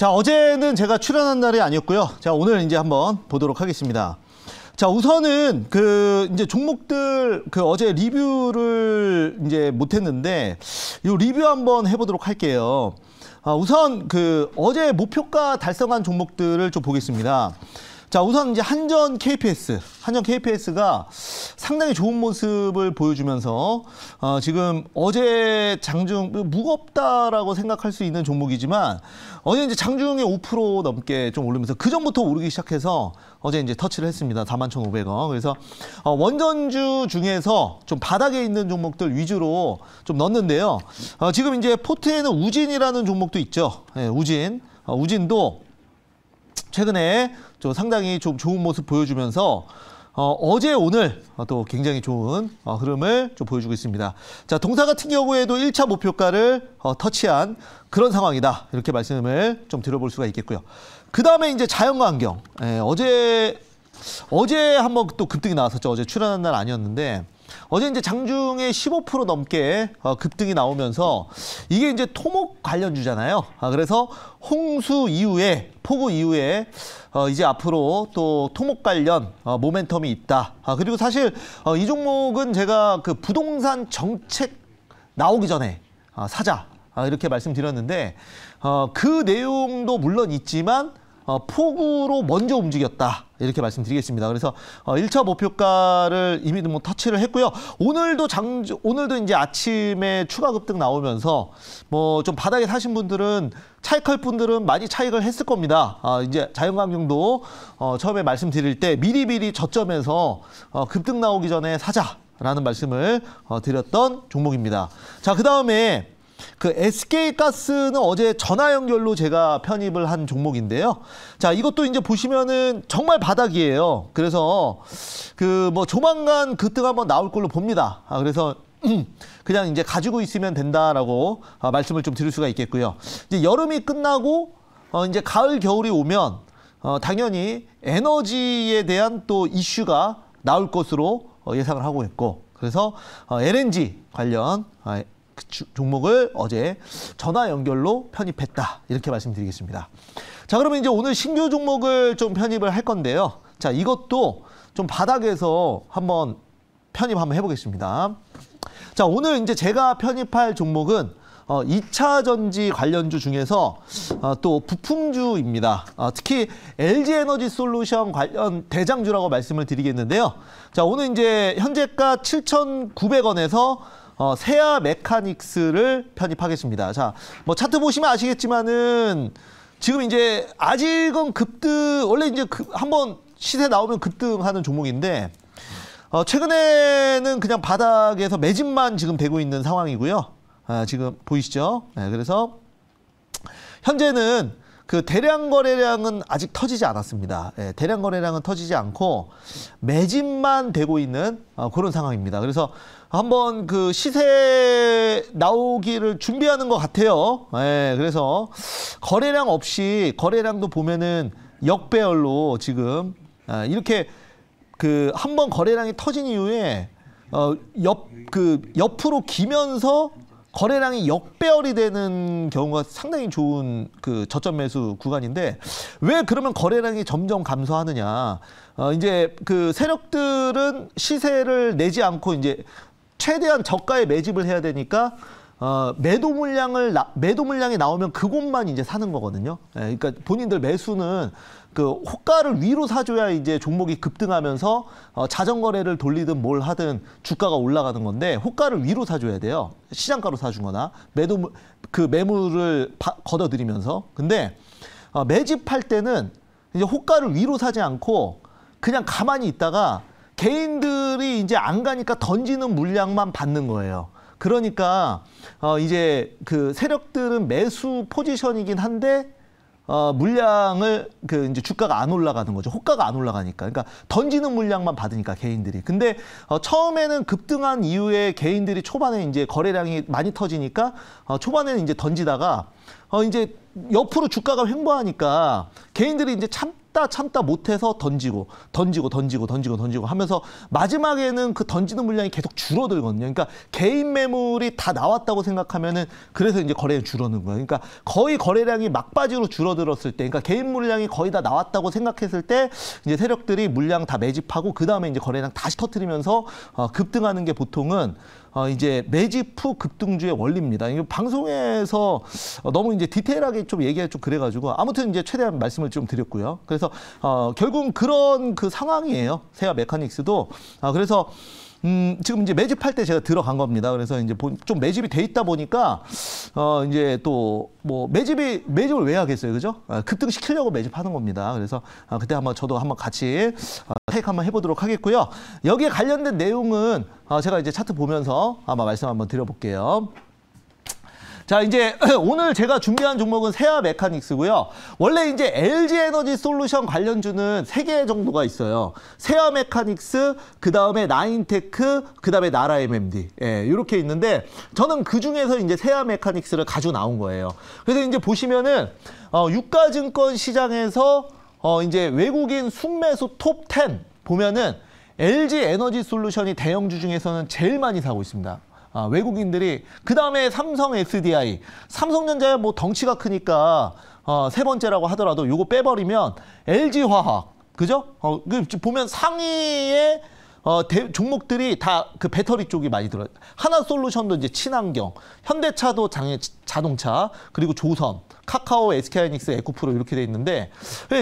자, 어제는 제가 출연한 날이 아니었고요. 자, 오늘 이제 한번 보도록 하겠습니다. 자, 우선은 그 이제 종목들 그 어제 리뷰를 이제 못 했는데 요 리뷰 한번 해 보도록 할게요. 아, 우선 그 어제 목표가 달성한 종목들을 좀 보겠습니다. 자, 우선 이제 한전 KPS, 한전 KPS가 상당히 좋은 모습을 보여주면서 어, 지금 어제 장중 뭐 무겁다라고 생각할 수 있는 종목이지만 어제 이제 장중에 5% 넘게 좀 오르면서 그 전부터 오르기 시작해서 어제 이제 터치를 했습니다. 41,500원. 그래서 어, 원전주 중에서 좀 바닥에 있는 종목들 위주로 좀 넣었는데요. 어, 지금 이제 포트에는 우진이라는 종목도 있죠. 예, 우진. 어, 우진도 최근에 좀 상당히 좀 좋은 모습 보여주면서 어, 어제 오늘 어, 또 굉장히 좋은 어, 흐름을 좀 보여주고 있습니다. 자, 동사 같은 경우에도 1차 목표가를 어, 터치한 그런 상황이다. 이렇게 말씀을 좀 들어볼 수가 있겠고요. 그 다음에 이제 자연 환경. 예, 어제, 어제 한번 또 급등이 나왔었죠. 어제 출연한 날 아니었는데 어제 이제 장중에 15% 넘게 어, 급등이 나오면서 이게 이제 토목 관련주잖아요. 아, 그래서 홍수 이후에 폭우 이후에 어, 이제 앞으로 또 토목 관련 어, 모멘텀이 있다. 아, 그리고 사실 이 종목은 제가 그 부동산 정책 나오기 전에 아, 사자 이렇게 말씀드렸는데 그 내용도 물론 있지만 어, 폭우로 먼저 움직였다. 이렇게 말씀드리겠습니다. 그래서 1차 어, 목표가를 이미 뭐 터치를 했고요. 오늘도 장 오늘도 이제 아침에 추가 급등 나오면서 뭐 좀 바닥에 사신 분들은 차익할 분들은 많이 차익을 했을 겁니다. 아, 이제 자연강정도 어, 처음에 말씀드릴 때 미리미리 저점에서 어, 급등 나오기 전에 사자. 라는 말씀을 어, 드렸던 종목입니다. 자, 그 다음에 그 SK가스는 어제 전화 연결로 제가 편입을 한 종목인데요. 자, 이것도 이제 보시면은 정말 바닥이에요. 그래서 그 뭐 조만간 그등 한번 나올 걸로 봅니다. 아, 그래서 그냥 이제 가지고 있으면 된다라고 아, 말씀을 좀 드릴 수가 있겠고요. 이제 여름이 끝나고 어, 이제 가을 겨울이 오면 어, 당연히 에너지에 대한 또 이슈가 나올 것으로 어, 예상을 하고 있고 그래서 어, LNG 관련 아, 그 종목을 어제 전화 연결로 편입했다. 이렇게 말씀드리겠습니다. 자, 그러면 이제 오늘 신규 종목을 좀 편입을 할 건데요. 자, 이것도 좀 바닥에서 한번 편입 한번 해보겠습니다. 자, 오늘 이제 제가 편입할 종목은 어, 2차 전지 관련주 중에서 어, 또 부품주입니다. 어, 특히 LG 에너지 솔루션 관련 대장주라고 말씀을 드리겠는데요. 자, 오늘 이제 현재가 7,900원에서 어, 세아 메카닉스를 편입하겠습니다. 자, 뭐 차트 보시면 아시겠지만은 지금 이제 아직은 급등 원래 이제 그 한번 시세 나오면 급등하는 종목인데 어, 최근에는 그냥 바닥에서 매집만 지금 되고 있는 상황이고요. 아, 지금 보이시죠? 네, 그래서 현재는 그 대량 거래량은 아직 터지지 않았습니다. 예, 대량 거래량은 터지지 않고 매집만 되고 있는 어, 그런 상황입니다. 그래서 한번 그 시세 나오기를 준비하는 것 같아요. 예, 그래서 거래량 없이 거래량도 보면은 역배열로 지금 아, 이렇게 그한번 거래량이 터진 이후에 어, 옆, 그 옆으로 기면서 거래량이 역배열이 되는 경우가 상당히 좋은 그 저점 매수 구간인데 왜 그러면 거래량이 점점 감소하느냐? 어 이제 그 세력들은 시세를 내지 않고 이제 최대한 저가에 매집을 해야 되니까 어, 매도 물량을 나, 매도 물량이 나오면 그곳만 이제 사는 거거든요. 예, 그러니까 본인들 매수는 그 호가를 위로 사줘야 이제 종목이 급등하면서 어, 자전거래를 돌리든 뭘 하든 주가가 올라가는 건데 호가를 위로 사줘야 돼요. 시장가로 사주거나 매도 그 매물을 바, 걷어들이면서 근데 어, 매집할 때는 이제 호가를 위로 사지 않고 그냥 가만히 있다가 개인들이 이제 안 가니까 던지는 물량만 받는 거예요. 그러니까 어 이제 그 세력들은 매수 포지션이긴 한데 어 물량을 그 이제 주가가 안 올라가는 거죠. 호가가 안 올라가니까. 그러니까 던지는 물량만 받으니까 개인들이. 근데 어 처음에는 급등한 이후에 개인들이 초반에 이제 거래량이 많이 터지니까 어 초반에는 이제 던지다가 어 이제 옆으로 주가가 횡보하니까 개인들이 이제 참 참다 참다 못해서 던지고 던지고 던지고 던지고 던지고 하면서 마지막에는 그 던지는 물량이 계속 줄어들거든요. 그러니까 개인 매물이 다 나왔다고 생각하면은 그래서 이제 거래량 이 줄어드는 거예요. 그러니까 거의 거래량이 막바지로 줄어들었을 때, 그러니까 개인 물량이 거의 다 나왔다고 생각했을 때 이제 세력들이 물량 다 매집하고 그 다음에 이제 거래량 다시 터트리면서 어, 급등하는 게 보통은 어, 이제 매집 후 급등주의 원리입니다. 이거 방송에서 너무 이제 디테일하게 좀 얘기가 좀 그래가지고 아무튼 이제 최대한 말씀을 좀 드렸고요. 그래서 어, 결국은 그런 그 상황이에요. 세아 메카닉스도 아, 그래서. 음, 지금 이제 매집할 때 제가 들어간 겁니다. 그래서 이제 보, 좀 매집이 돼 있다 보니까, 어, 이제 또, 뭐, 매집이, 매집을 왜 하겠어요? 그죠? 아, 급등시키려고 매집하는 겁니다. 그래서, 아, 그때 한번 저도 한번 같이, 아, 테이크 한번 해보도록 하겠고요. 여기에 관련된 내용은 어, 제가 이제 차트 보면서 아마 말씀 한번 드려볼게요. 자 이제 오늘 제가 준비한 종목은 세아 메카닉스고요. 원래 이제 LG 에너지 솔루션 관련주는 세 개 정도가 있어요. 세아 메카닉스, 그 다음에 나인테크, 그 다음에 나라 MMD. 예, 이렇게 있는데 저는 그 중에서 이제 세아 메카닉스를 가져 나온 거예요. 그래서 이제 보시면은 어, 유가증권 시장에서 어 이제 외국인 순매수 톱10 보면은 LG 에너지 솔루션이 대형주 중에서는 제일 많이 사고 있습니다. 아, 외국인들이 그 다음에 삼성 SDI, 삼성전자에 뭐 덩치가 크니까 어, 세 번째라고 하더라도 요거 빼버리면 LG화학, 그죠? 어, 그 보면 상위에 어, 대, 종목들이 다 그 배터리 쪽이 많이 들어요. 하나 솔루션도 이제 친환경, 현대차도 장애 자동차, 그리고 조선, 카카오, SK하이닉스, 에코프로 이렇게 돼 있는데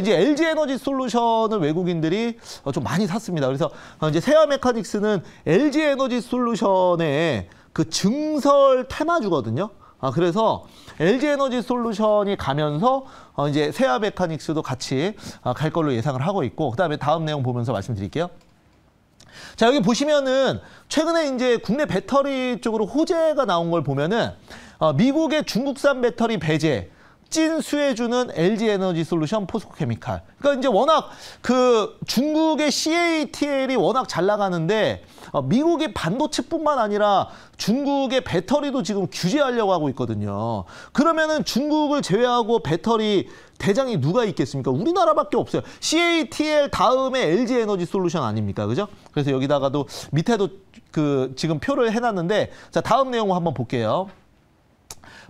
이제 LG 에너지 솔루션을 외국인들이 어, 좀 많이 샀습니다. 그래서 어, 이제 세아 메카닉스는 LG 에너지 솔루션의 그 증설 테마주거든요. 아, 그래서 LG 에너지 솔루션이 가면서 어, 이제 세아 메카닉스도 같이 어, 갈 걸로 예상을 하고 있고 그다음에 다음 내용 보면서 말씀드릴게요. 자, 여기 보시면은 최근에 이제 국내 배터리 쪽으로 호재가 나온 걸 보면은 어, 미국의 중국산 배터리 배제 찐 수혜주는 LG 에너지 솔루션 포스코케미칼. 그러니까 이제 워낙 그 중국의 CATL이 워낙 잘 나가는데 어, 미국의 반도체뿐만 아니라 중국의 배터리도 지금 규제하려고 하고 있거든요. 그러면은 중국을 제외하고 배터리 대장이 누가 있겠습니까? 우리나라밖에 없어요. CATL 다음에 LG 에너지 솔루션 아닙니까? 그죠? 그래서 여기다가도 밑에도 그 지금 표를 해놨는데 자 다음 내용 한번 볼게요.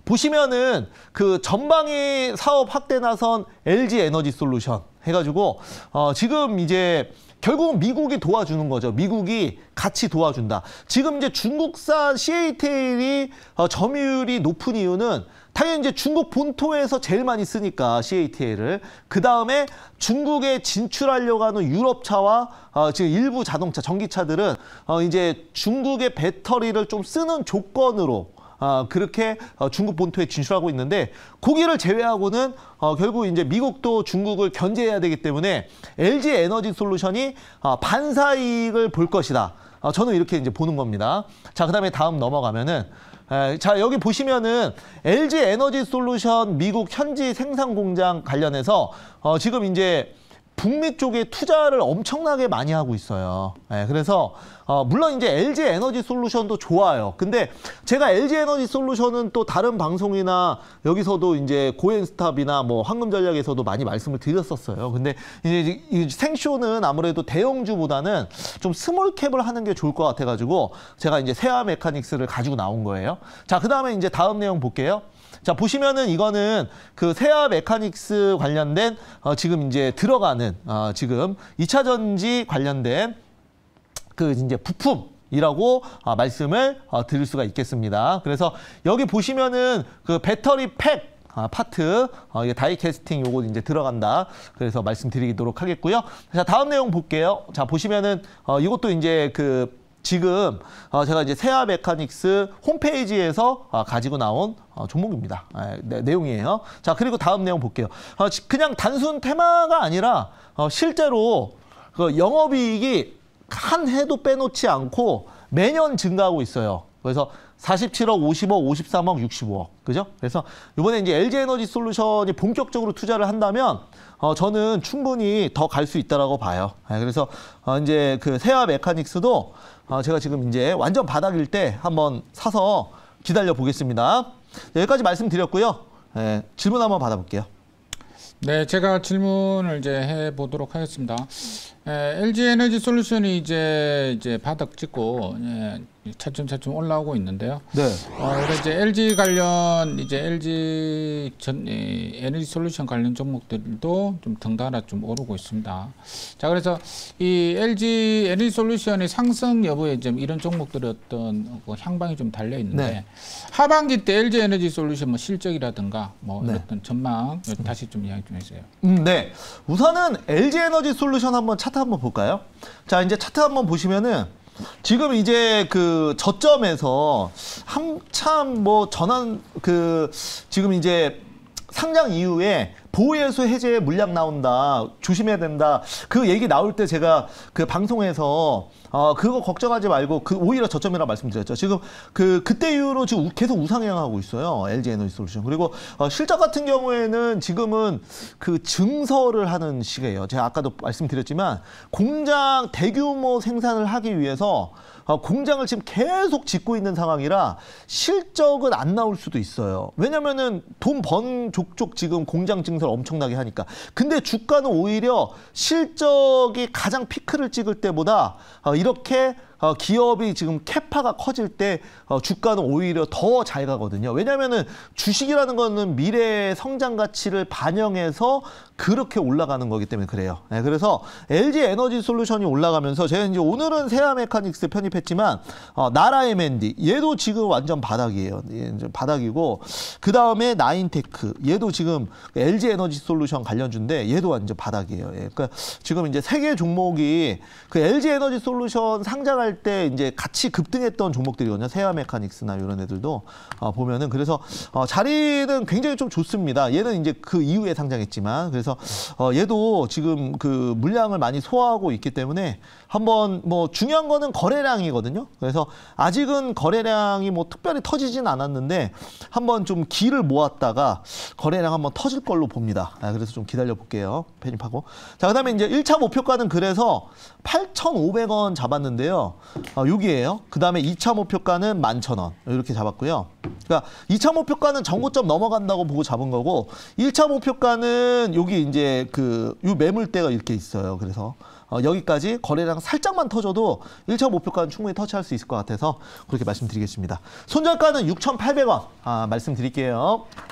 보시면은 그 전방위 사업 확대 나선 LG 에너지 솔루션 해가지고 어 지금 이제 결국은 미국이 도와주는 거죠. 미국이 같이 도와준다. 지금 이제 중국산 CATL이 어, 점유율이 높은 이유는 당연히 이제 중국 본토에서 제일 많이 쓰니까 CATL을 그 다음에 중국에 진출하려고 하는 유럽차와 어, 지금 일부 자동차, 전기차들은 어, 이제 중국의 배터리를 좀 쓰는 조건으로 아, 어, 그렇게 중국 본토에 진출하고 있는데 고기를 제외하고는 어, 결국 이제 미국도 중국을 견제해야 되기 때문에 LG 에너지 솔루션이 어, 반사 이익을 볼 것이다. 어, 저는 이렇게 이제 보는 겁니다. 자, 그다음에 다음 넘어가면은 에, 자 여기 보시면은 LG 에너지 솔루션 미국 현지 생산 공장 관련해서 어, 지금 이제 북미 쪽에 투자를 엄청나게 많이 하고 있어요. 예, 그래서 어, 물론 이제 LG 에너지 솔루션도 좋아요. 근데 제가 LG 에너지 솔루션은 또 다른 방송이나 여기서도 이제 고엔스탑이나 뭐 황금전략에서도 많이 말씀을 드렸었어요. 근데 이제 이 생쇼는 아무래도 대형주보다는 좀 스몰캡을 하는 게 좋을 것 같아가지고 제가 이제 세아 메카닉스를 가지고 나온 거예요. 자, 그 다음에 이제 다음 내용 볼게요. 자 보시면은 이거는 그 세아 메카닉스 관련된 어, 지금 이제 들어가는 어, 지금 2차 전지 관련된 그 이제 부품 이라고 아, 어, 말씀을 어, 드릴 수가 있겠습니다. 그래서 여기 보시면은 그 배터리 팩 아, 파트 어, 이게 다이캐스팅 요거 이제 들어간다. 그래서 말씀드리도록 하겠고요. 자 다음 내용 볼게요. 자 보시면은 어, 이것도 이제 그 지금 어, 제가 이제 세아 메카닉스 홈페이지에서 어, 가지고 나온 어, 종목입니다. 아, 네, 내용이에요. 자 그리고 다음 내용 볼게요. 어, 그냥 단순 테마가 아니라 어, 실제로 그 영업이익이 한 해도 빼놓지 않고 매년 증가하고 있어요. 그래서 47억, 5 5억 53억, 65억. 그죠? 그래서 이번에 이제 LG 에너지 솔루션이 본격적으로 투자를 한다면 어 저는 충분히 더 갈 수 있다라고 봐요. 예, 그래서 어 이제 그 세아 메카닉스도 어 제가 지금 이제 완전 바닥일 때 한번 사서 기다려 보겠습니다. 네, 여기까지 말씀드렸고요. 네, 질문 한번 받아볼게요. 네, 제가 질문을 이제 해 보도록 하겠습니다. 에, 예, LG 에너지 솔루션이 이제 이제 바닥 찍고 예, 차츰차츰 올라오고 있는데요. 네. 어, 그래서 이제 LG 관련 이제 LG 전 에, 에너지 솔루션 관련 종목들도 좀 등달아 좀 오르고 있습니다. 자, 그래서 이 LG 에너지 솔루션의 상승 여부에 좀 이런 종목들의 어떤 그 향방이 좀 달려 있는데 네. 하반기 때 LG 에너지 솔루션 뭐 실적이라든가 뭐 네. 어떤 전망 다시 좀 이야기 좀 해주세요. 음, 네. 우선은 LG 에너지 솔루션 한번 차트 차트 한번 볼까요? 자, 이제 차트 한번 보시면은 지금 이제 그 저점에서 한참 뭐 전환 그 지금 이제 상장 이후에 보호에서 해제에 물량 나온다. 조심해야 된다. 그 얘기 나올 때 제가 그 방송에서 어, 그거 걱정하지 말고 그 오히려 저점이라 말씀드렸죠. 지금 그 그때 이후로 지금 계속 우상향하고 있어요. LG 에너지 솔루션. 그리고 어, 실적 같은 경우에는 지금은 그 증설을 하는 시기예요. 제가 아까도 말씀드렸지만 공장 대규모 생산을 하기 위해서 어, 공장을 지금 계속 짓고 있는 상황이라 실적은 안 나올 수도 있어요. 왜냐면은 돈 번 족족 지금 공장 증설 엄청나게 하니까. 근데 주가는 오히려 실적이 가장 피크를 찍을 때보다 어, 이렇게 어, 기업이 지금 캐파가 커질 때 어, 주가는 오히려 더 잘 가거든요. 왜냐면은 주식이라는 거는 미래의 성장 가치를 반영해서 그렇게 올라가는 거기 때문에 그래요. 네, 그래서 LG 에너지 솔루션이 올라가면서 제가 이제 오늘은 세아 메카닉스 편입했지만 어, 나라 M&D 얘도 지금 완전 바닥이에요. 예, 바닥이고 그 다음에 나인테크 얘도 지금 LG 에너지 솔루션 관련주인데 얘도 완전 바닥이에요. 예, 그러니까 지금 이제 세 개 종목이 그 LG 에너지 솔루션 상장할 상승할 때 이제 같이 급등했던 종목들이거든요. 세아 메카닉스나 이런 애들도 어, 보면은 그래서 어, 자리는 굉장히 좀 좋습니다. 얘는 이제 그 이후에 상장했지만 그래서 어, 얘도 지금 그 물량을 많이 소화하고 있기 때문에 한번 뭐 중요한 거는 거래량이거든요. 그래서 아직은 거래량이 뭐 특별히 터지진 않았는데 한번 좀 기를 모았다가 거래량 한번 터질 걸로 봅니다. 아, 그래서 좀 기다려 볼게요. 편입하고. 자, 그다음에 이제 1차 목표가는 그래서 8,500원 잡았는데요. 어, 6이에요. 그 다음에 2차 목표가는 11,000원 이렇게 잡았고요. 그러니까 2차 목표가는 전고점 넘어간다고 보고 잡은 거고 1차 목표가는 여기 이제 그 요 매물대가 이렇게 있어요. 그래서 어, 여기까지 거래량 살짝만 터져도 1차 목표가는 충분히 터치할 수 있을 것 같아서 그렇게 말씀드리겠습니다. 손절가는 6,800원 아, 말씀드릴게요.